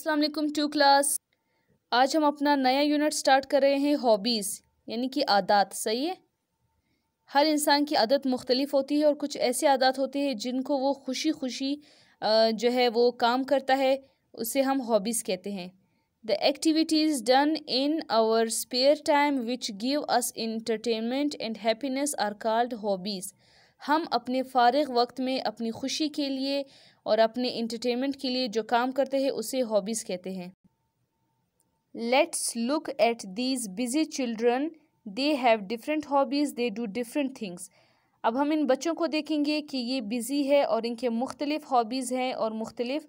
Aslam to class आज हम अपना नया यूनिट स्टार्ट कर रहे हैं हॉबीज़ यानी कि आदत सही है हर इंसान की आदत मुख्तलिफ होती है और कुछ ऐसे आदत होते हैं जिनको वो खुशी खुशी जो है वो काम करता है उसे हम हॉबीज़ कहते हैं the activities done in our spare time which give us entertainment and happiness are called hobbies हम अपने फ़ारग वक्त में अपनी खुशी के लिए और अपने इंटरटेनमेंट के लिए जो काम करते हैं उसे हॉबीज़ कहते हैं let's look at these busy children they have different hobbies they do different things अब हम इन बच्चों को देखेंगे कि ये बिज़ी है और इनके मुख्तलिफ़ हॉबीज़ हैं और मुख्तलिफ़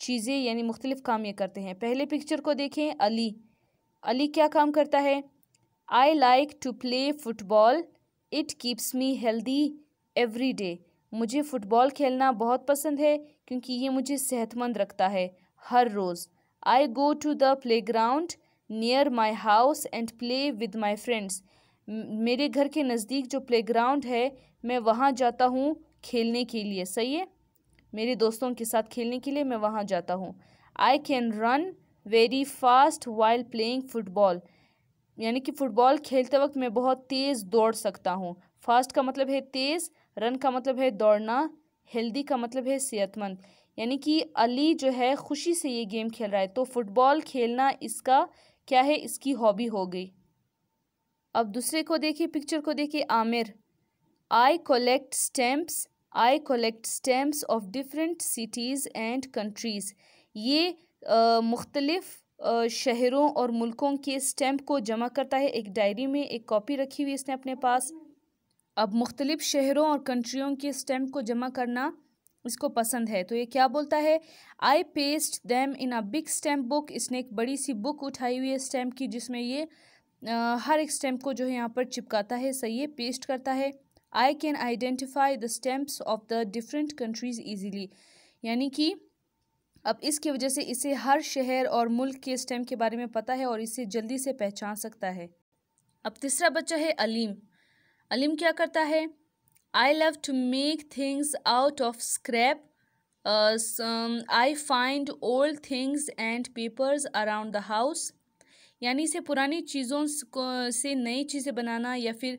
चीज़ें यानी मुख्तलिफ़ काम ये करते हैं पहले पिक्चर को देखें अली अली क्या काम करता है I like to play football it keeps me healthy every day मुझे फ़ुटबॉल खेलना बहुत पसंद है क्योंकि ये मुझे सेहतमंद रखता है हर रोज़ I go to the playground near my house and play with my friends मेरे घर के नज़दीक जो प्ले ग्राउंड है मैं वहाँ जाता हूँ खेलने के लिए सही है मेरे दोस्तों के साथ खेलने के लिए मैं वहाँ जाता हूँ I can run very fast while playing football यानी कि फ़ुटबॉल खेलते वक्त मैं बहुत तेज़ दौड़ सकता हूँ फास्ट का मतलब है तेज़ रन का मतलब है दौड़ना हेल्दी का मतलब है सेहतमंद यानी कि अली जो है खुशी से ये गेम खेल रहा है तो फुटबॉल खेलना इसका क्या है इसकी हॉबी हो गई अब दूसरे को देखिए पिक्चर को देखिए Aamir I collect stamps I collect stamps of different cities and countries ये मुख्तलफ़ शहरों और मुल्कों के स्टैम्प को जमा करता है एक डायरी में एक कॉपी रखी हुई इसने अपने पास अब मुख्तलिफ़ शहरों और कंट्रियों के स्टैम्प को जमा करना इसको पसंद है तो ये क्या बोलता है I paste them in a big stamp book इसने एक बड़ी सी बुक उठाई हुई है स्टैम्प की जिसमें ये आ, हर एक स्टैम्प को जो है यहाँ पर चिपकाता है सही है पेस्ट करता है I can identify the stamps of the different countries easily यानी कि अब इसकी वजह से इसे हर शहर और मुल्क के स्टैम्प के बारे में पता है और इसे जल्दी से पहचान सकता है अब तीसरा बच्चा है अलीम अलीम क्या करता है I love to make things out of scrap I find old things and papers around the house यानी इसे पुरानी चीज़ों से नई चीज़ें बनाना या फिर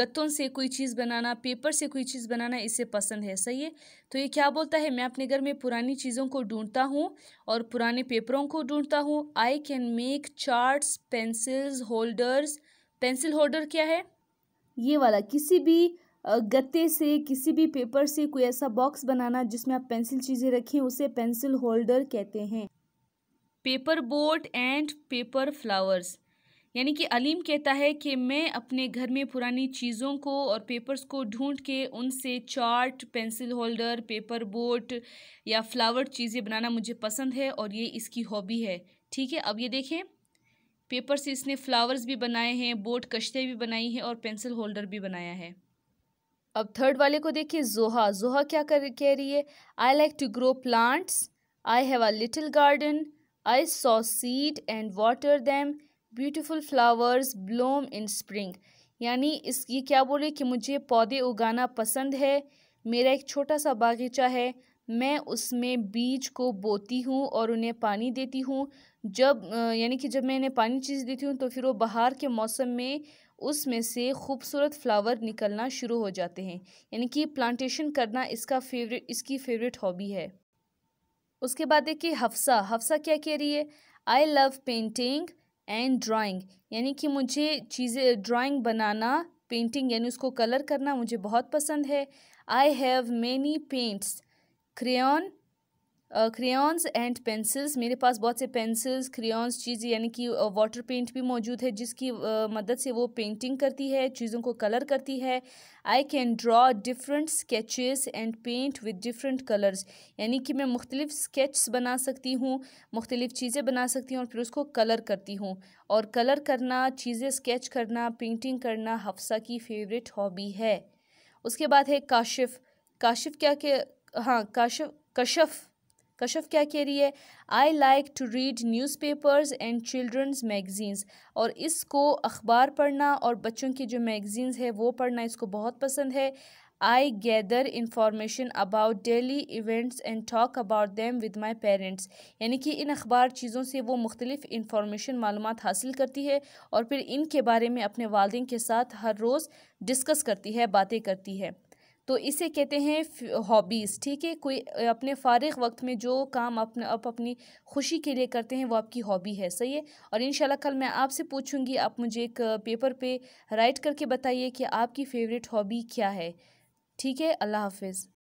गत्तों से कोई चीज़ बनाना पेपर से कोई चीज़ बनाना इसे पसंद है सही है तो ये क्या बोलता है मैं अपने घर में पुरानी चीज़ों को ढूंढता हूँ और पुराने पेपरों को ढूंढता हूँ I can make charts pencils holders pencil holder क्या है ये वाला किसी भी गत्ते से किसी भी पेपर से कोई ऐसा बॉक्स बनाना जिसमें आप पेंसिल चीज़ें रखें उसे पेंसिल होल्डर कहते हैं paper boat and paper flowers यानी कि अलीम कहता है कि मैं अपने घर में पुरानी चीज़ों को और पेपर्स को ढूंढ के उनसे chart pencil holder paper boat या फ्लावर चीज़ें बनाना मुझे पसंद है और ये इसकी हॉबी है ठीक है अब ये देखें पेपर से इसने फ्लावर्स भी बनाए हैं बोट कश्ते भी बनाई हैं और पेंसिल होल्डर भी बनाया है अब थर्ड वाले को देखिए जोहा जोहा क्या कर कह रही है I like to grow plants I have a little garden I sow seed and water them beautiful flowers bloom in spring यानी इस ये क्या बोले कि मुझे पौधे उगाना पसंद है मेरा एक छोटा सा बागीचा है मैं उसमें बीज को बोती हूँ और उन्हें पानी देती हूँ जब यानी कि जब मैं इन्हें पानी चीज़ देती हूँ तो फिर वो बाहर के मौसम में उसमें से खूबसूरत फ्लावर निकलना शुरू हो जाते हैं यानी कि प्लांटेशन करना इसका फेवरेट इसकी फेवरेट हॉबी है उसके बाद देखिए हफ्सा हफ्सा क्या कह रही है I love painting and drawing यानी कि मुझे चीज़ें ड्राइंग बनाना पेंटिंग यानी उसको कलर करना मुझे बहुत पसंद है I have many paints crayon crayons and pencils मेरे पास बहुत से पेंसिल्स क्रेन्स चीज़ यानी कि वाटर uh, पेंट भी मौजूद है जिसकी uh, मदद से वो पेंटिंग करती है चीज़ों को कलर करती है I can draw different sketches and paint with different colours यानी कि मैं मुख्तलिफ स्केच बना सकती हूँ मुख्तलिफ चीज़ें बना सकती हूँ और फिर उसको कलर करती हूँ और कलर करना चीज़ें स्केच करना पेंटिंग करना हफ्सा की फेवरेट हॉबी है उसके बाद है काशिफ़ काशिफ़ क्या के हाँ काशफ कशफ कशफ क्या कह रही है I like to read newspapers and children's magazines और इसको अखबार पढ़ना और बच्चों की जो मैगज़ीन्स है वो पढ़ना इसको बहुत पसंद है I gather information about daily events and talk about them with my parents यानी कि इन अखबार चीज़ों से वो मुख्तलिफ़ इंफॉर्मेशन मालूम हासिल करती है और फिर इनके बारे में अपने वालदे के साथ हर रोज़ डिस्कस करती है बातें करती है तो इसे कहते हैं हॉबीज़ ठीक है कोई अपने फारग वक्त में जो काम अपने आप अपनी खुशी के लिए करते हैं वो आपकी हॉबी है सही है और इन कल मैं आपसे पूछूंगी आप मुझे एक पेपर पे राइट करके बताइए कि आपकी फ़ेवरेट हॉबी क्या है ठीक है अल्लाह हाफिज़